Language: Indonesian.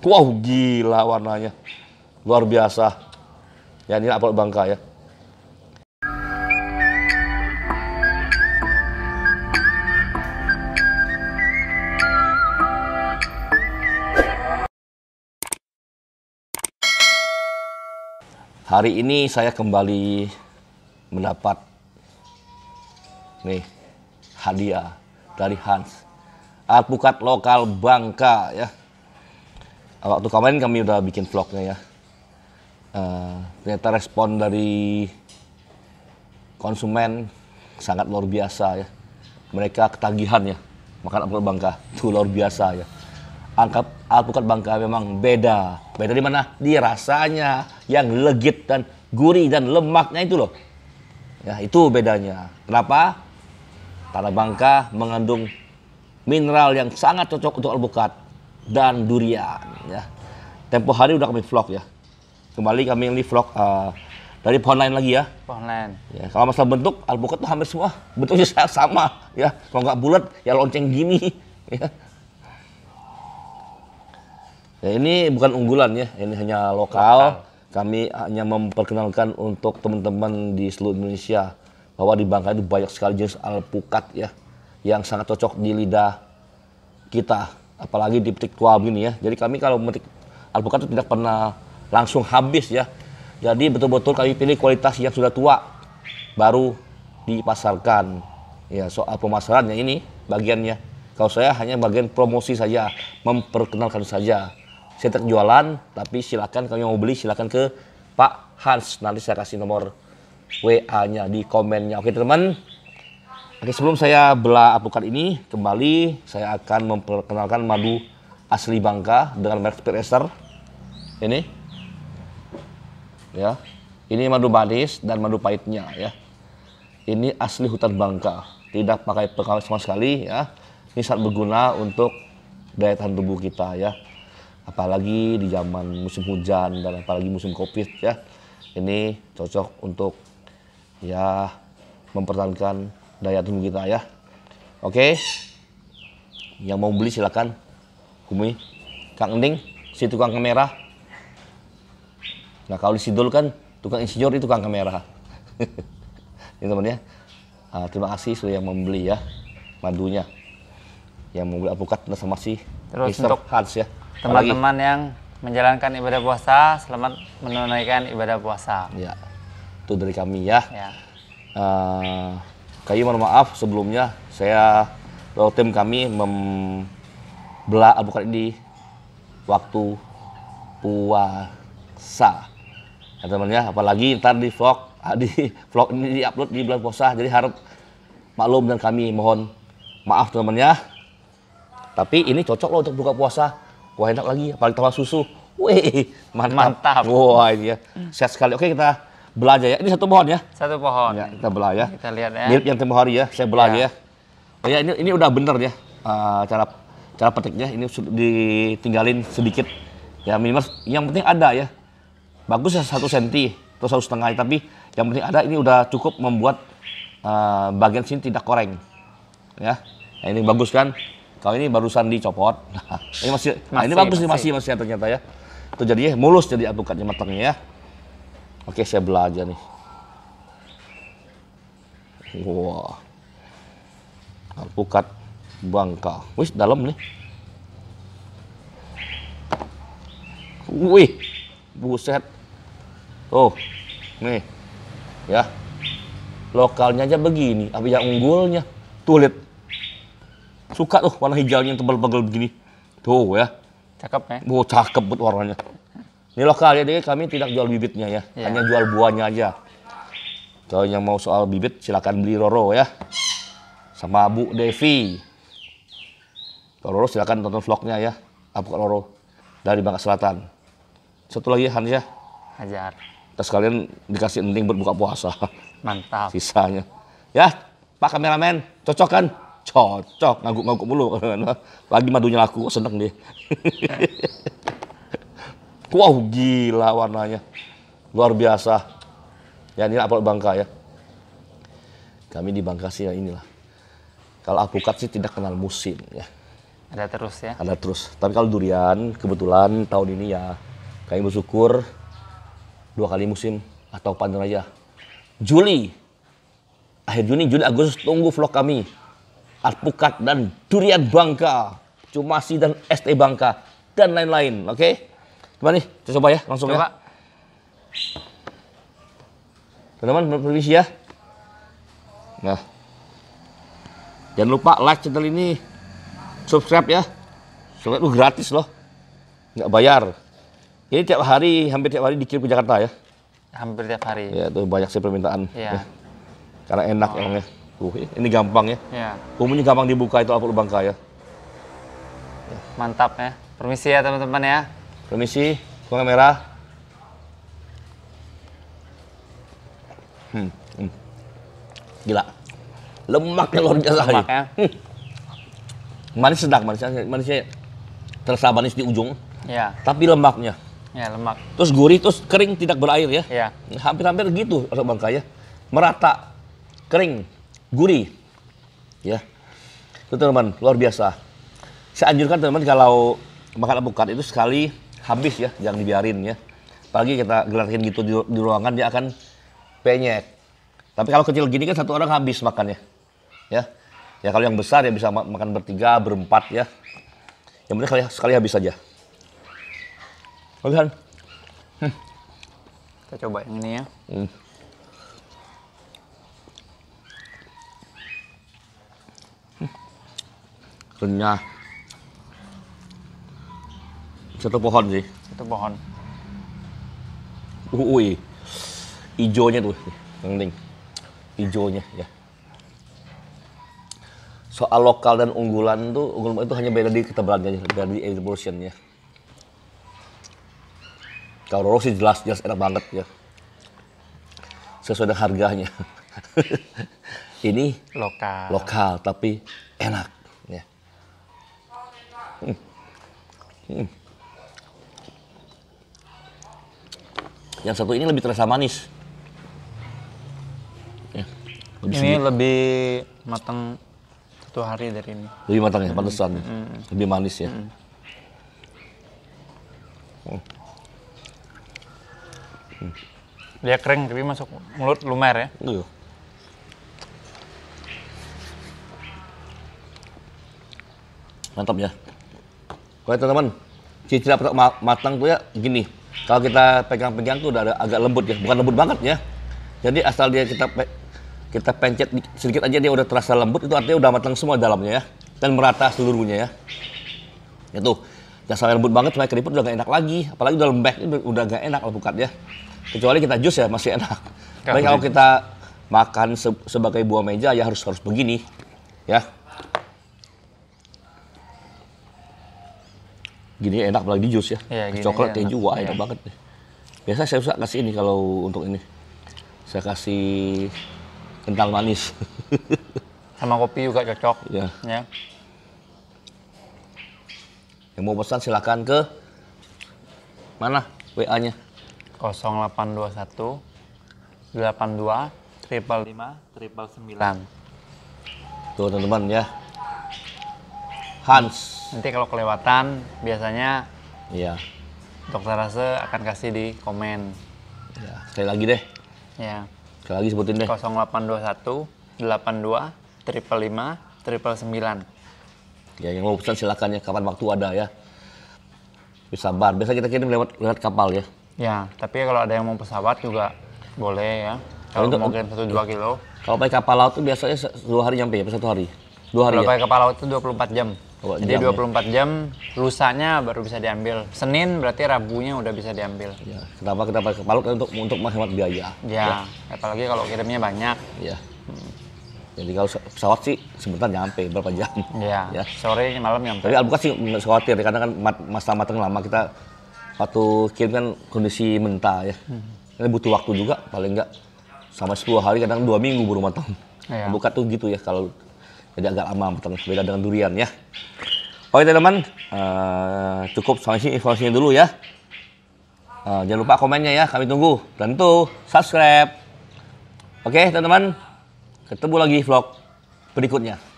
Wow, gila warnanya. Luar biasa. Ya, ini apel bangka ya. Hari ini saya kembali mendapat nih hadiah dari Hans, Alpukat lokal Bangka ya waktu kemarin kami udah bikin vlognya ya. Uh, ternyata respon dari konsumen sangat luar biasa ya. Mereka ketagihan ya makan alpukat Bangka. Itu luar biasa ya. Angkat alpukat Bangka memang beda. Beda di mana? Di rasanya yang legit dan gurih dan lemaknya itu loh. Ya, itu bedanya. Kenapa? Tanah Bangka mengandung mineral yang sangat cocok untuk alpukat dan durian ya. Tempo hari udah kami vlog ya. Kembali kami yang ini vlog uh, dari pohon lain lagi ya. Pohon lain. Ya, kalau masalah bentuk alpukat tuh hampir semua bentuknya saya sama ya. Kalau nggak bulat ya lonceng gini. Ya. ya ini bukan unggulan ya, ini hanya lokal. lokal. Kami hanya memperkenalkan untuk teman-teman di seluruh Indonesia bahwa di Bangka itu banyak sekali jenis alpukat ya yang sangat cocok di lidah kita apalagi di petik tua ini ya. Jadi kami kalau metik alpukat itu tidak pernah langsung habis ya. Jadi betul-betul kami pilih kualitas yang sudah tua baru dipasarkan. Ya soal pemasarannya ini bagiannya. Kalau saya hanya bagian promosi saja, memperkenalkan saja. Saya tak jualan, tapi silakan kalau mau beli silakan ke Pak Hans. Nanti saya kasih nomor WA-nya di komennya. Oke teman, Oke, sebelum saya belah alpukat ini, kembali saya akan memperkenalkan madu asli Bangka dengan merek Spirit Esther Ini. Ya. Ini madu manis dan madu pahitnya ya. Ini asli hutan Bangka, tidak pakai pengawet sama sekali ya. Ini sangat berguna untuk daya tahan tubuh kita ya. Apalagi di zaman musim hujan dan apalagi musim Covid ya. Ini cocok untuk ya mempertahankan daya tunggu kita ya. Oke. Yang mau beli silakan. kumih, Kang Ending, si tukang kamera. Nah, kalau di Sidul kan tukang insinyur itu tukang kamera. ini teman ya. Nah, terima kasih sudah yang membeli ya madunya. Yang mau beli alpukat sama si Terus Mister untuk Hans ya. Teman-teman yang menjalankan ibadah puasa, selamat menunaikan ibadah puasa. Ya. Itu dari kami ya. ya. Uh, Kayu mohon maaf sebelumnya saya atau tim kami membelah ah, bukan di waktu puasa. Ya, teman-teman ya, apalagi ntar di vlog ah, di vlog ini di upload di bulan puasa, jadi harap maklum dan kami mohon maaf teman-teman ya. Tapi ini cocok loh untuk buka puasa. Wah enak lagi, apalagi tambah susu. Wih, mantap. mantap. Wah ini ya, sehat sekali. Oke kita belah ya. Ini satu pohon ya. Satu pohon. Ya, kita belah ya. Kita lihat ya. Mirip yang tempoh hari ya. Saya belah ya. ya. Oh ya ini ini udah bener ya. Uh, cara cara petiknya ini ditinggalin sedikit. Ya minimal yang penting ada ya. Bagus ya satu senti atau satu setengah tapi yang penting ada ini udah cukup membuat uh, bagian sini tidak koreng. Ya. Nah, ini bagus kan? Kalau ini barusan dicopot. ini masih, masih nah ini bagus masih. nih masih masih ya ternyata ya. Itu jadi mulus jadi atukannya matangnya ya. Oke, saya belajar nih. Wah. Alpukat Bangka. Wih, dalam nih. Wih. Buset. Tuh. Nih. Ya. Lokalnya aja begini, tapi yang unggulnya tulit. Suka tuh warna hijaunya tebal-tebal begini. Tuh ya. Cakep ya. Eh? Oh, cakep buat warnanya. Ini lokal ya, jadi kami tidak jual bibitnya ya, ya. hanya jual buahnya aja. Kalau yang mau soal bibit silakan beli Roro ya. Sama Bu Devi. Kalau Roro silakan tonton vlognya ya. Apa Roro dari Bangka Selatan. Satu lagi Hans ya. Hajar. Terus kalian dikasih ending buat buka puasa. Mantap. Sisanya. Ya, Pak kameramen, cocok kan? Cocok, ngangguk-ngangguk mulu. Lagi madunya laku, seneng deh. Wow, gila warnanya. Luar biasa. Ya, ini apel Bangka ya. Kami di Bangka sih ya inilah. Kalau apukat sih tidak kenal musim ya. Ada terus ya? Ada terus. Tapi kalau durian, kebetulan tahun ini ya kami bersyukur dua kali musim atau panen aja Juli, akhir Juni, Juli, Agustus tunggu vlog kami. Alpukat dan durian Bangka, Cumasi dan ST Bangka, dan lain-lain. Oke? okay? Coba nih, kita coba ya langsung ya. coba. ya. Teman-teman permisi ya. Nah. Jangan lupa like channel ini. Subscribe ya. soalnya itu uh, gratis loh. Nggak bayar. Ini tiap hari, hampir tiap hari dikirim ke Jakarta ya. Hampir tiap hari. Ya, tuh banyak sih permintaan. Ya. ya. Karena enak oh. emangnya. Tuh, ini gampang ya. Iya. Umumnya gampang dibuka itu apa lubang kaya. Mantap ya. Permisi ya teman-teman ya. Permisi, gua merah. Hmm, hmm. Gila. Lemaknya luar biasa. Lemaknya. Hmm. Manis sedang, manisnya, manisnya terasa manis di ujung. Ya. Tapi lemaknya. Ya, lemak. Terus gurih, terus kering, tidak berair ya. Ya. Hampir-hampir gitu bangkanya. Merata, kering, gurih. Ya. Itu teman, luar biasa. Saya anjurkan teman kalau makan alpukat itu sekali habis ya, jangan dibiarin ya. Apalagi kita gelarin gitu di, di ruangan dia akan penyek. Tapi kalau kecil gini kan satu orang habis makannya. Ya. Ya kalau yang besar ya bisa makan bertiga, berempat ya. Yang penting sekali, sekali habis saja. Habisan. Hmm. Kita coba yang ini ya. Hmm. hmm. Renyah. Satu pohon sih. Satu pohon. Ui. hijaunya tuh penting. hijaunya ya. Soal lokal dan unggulan tuh unggulan itu hanya beda di ketebalannya, beda di emulsionnya. Kalau Roro sih jelas jelas enak banget ya. Sesuai dengan harganya. Ini lokal. Lokal tapi enak ya. Hmm. Hmm. Yang satu ini lebih terasa manis. Ya, lebih ini sedikit. lebih matang satu hari dari ini. Lebih matang ya, panasan -hmm. Ya. -hmm. Lebih manis ya. -hmm. Dia kering tapi masuk mulut lumer ya. Iya. Mantap ya. Oke teman-teman, ciri-ciri matang tuh ya gini kalau kita pegang-pegang tuh udah agak lembut ya bukan lembut banget ya jadi asal dia kita pe kita pencet sedikit aja dia udah terasa lembut itu artinya udah matang semua dalamnya ya dan merata seluruhnya ya itu ya jangan sampai lembut banget sampai keriput udah gak enak lagi apalagi udah lembek udah gak enak bukan ya kecuali kita jus ya masih enak tapi kalau kita makan se sebagai buah meja ya harus harus begini ya gini enak lagi di jus ya. ya yeah, coklat keju wah iya. enak banget nih. Biasa saya suka kasih ini kalau untuk ini. Saya kasih kental manis. Sama kopi juga cocok. Ya. Ya. Yang mau pesan silahkan ke mana WA-nya? 0821 82 triple 5 triple 9. Tuh teman-teman ya. Hans. Nanti kalau kelewatan biasanya Iya. Dokter Rase akan kasih di komen. Ya, sekali lagi deh. Ya. Sekali lagi sebutin deh. 0821 82 triple 39. Ya, yang mau pesan silakan ya kapan waktu ada ya. Bisa bar. Biasa kita kirim lewat lewat kapal ya. Ya, tapi kalau ada yang mau pesawat juga boleh ya. Kalau untuk kirim satu dua kilo. Kalau pakai kapal laut tuh biasanya dua hari nyampe ya, satu hari. Dua hari. Kalau ya? pakai kapal laut itu 24 jam. Jadi ya. dua 24 ya. jam lusanya baru bisa diambil. Senin berarti Rabunya udah bisa diambil. Ya. Kenapa kita pakai Palu kan untuk untuk menghemat biaya. Ya, ya. apalagi kalau kirimnya banyak. Ya. Hmm. Jadi kalau pesawat sih sebentar nyampe berapa jam. Ya. ya. Sore malam nyampe. Tapi alpukat sih nggak khawatir karena kan masa matang lama kita waktu kirim kan kondisi mentah ya. Hmm. Ini butuh waktu juga paling nggak sama sepuluh hari kadang dua minggu baru matang. Ya. Buka tuh gitu ya kalau jadi agak lama potong sepeda dengan durian ya oke teman-teman uh, cukup soalnya informasinya dulu ya uh, jangan lupa komennya ya kami tunggu tentu subscribe oke teman-teman ketemu lagi vlog berikutnya